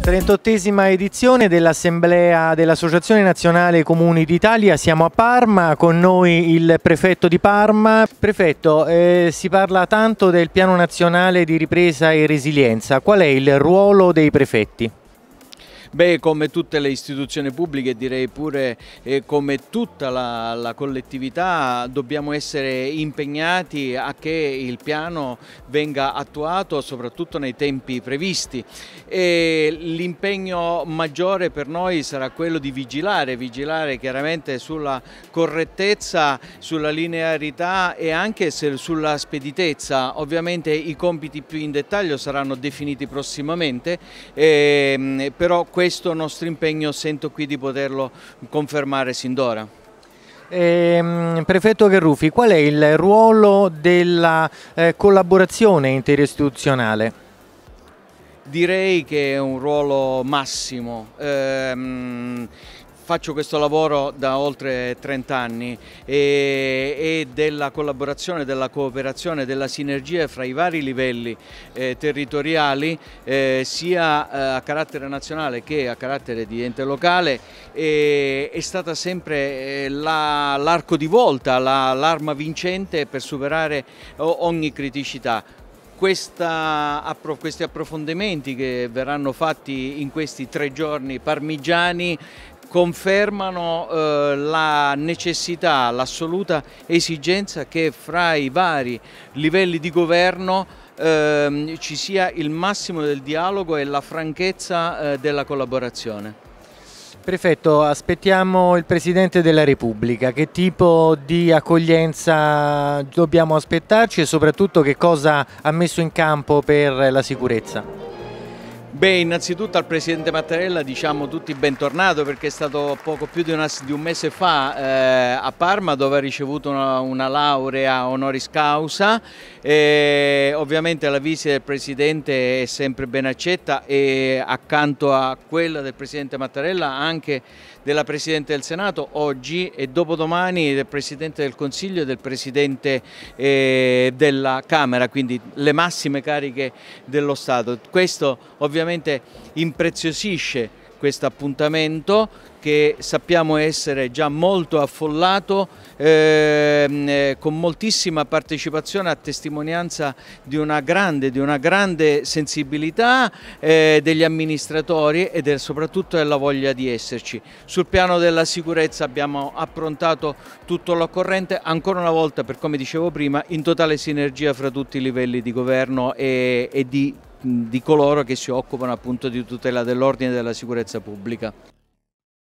38esima edizione dell'Assemblea dell'Associazione Nazionale Comuni d'Italia, siamo a Parma, con noi il prefetto di Parma. Prefetto, eh, si parla tanto del piano nazionale di ripresa e resilienza, qual è il ruolo dei prefetti? Beh, come tutte le istituzioni pubbliche, direi pure eh, come tutta la, la, collettività, dobbiamo essere impegnati a che il piano venga attuato soprattutto nei tempi previsti. L'impegno maggiore per noi sarà quello di vigilare, vigilare chiaramente sulla correttezza, sulla linearità e anche sulla speditezza. Ovviamente i compiti più in dettaglio saranno definiti prossimamente, eh, però questo nostro impegno sento qui di poterlo confermare sin d'ora. Eh, Prefetto Garrufi, qual è il ruolo della eh, collaborazione interistituzionale? Direi che è un ruolo massimo. Eh, faccio questo lavoro da oltre 30 anni e, e, della collaborazione, della cooperazione, della sinergia fra i vari livelli eh, territoriali eh, sia eh, a carattere nazionale che a carattere di ente locale è stata sempre eh, l'arco la, di volta, l'arma vincente per superare ogni criticità. Questa, questi approfondimenti che verranno fatti in questi tre giorni parmigiani confermano eh, la necessità, l'assoluta esigenza che fra i vari livelli di governo eh, ci sia il massimo del dialogo e la franchezza eh, della collaborazione. Prefetto, aspettiamo il Presidente della Repubblica, che tipo di accoglienza dobbiamo aspettarci e soprattutto che cosa ha messo in campo per la sicurezza? Beh, innanzitutto al Presidente Mattarella diciamo tutti bentornato perché è stato poco più di, una, di un mese fa eh, a Parma dove ha ricevuto una, una laurea honoris causa. E, ovviamente la visita del Presidente è sempre ben accetta e accanto a quella del Presidente Mattarella anche della Presidente del Senato oggi e dopodomani del Presidente del Consiglio e del Presidente eh, della Camera, quindi le massime cariche dello Stato. Questo ovviamente ovviamente impreziosisce questo appuntamento che sappiamo essere già molto affollato ehm, eh, con moltissima partecipazione a testimonianza di una grande, di una grande sensibilità eh, degli amministratori e del, soprattutto della voglia di esserci. Sul piano della sicurezza abbiamo approntato tutto l'occorrente ancora una volta per come dicevo prima in totale sinergia fra tutti i livelli di governo e, e di di coloro che si occupano appunto di tutela dell'ordine e della sicurezza pubblica.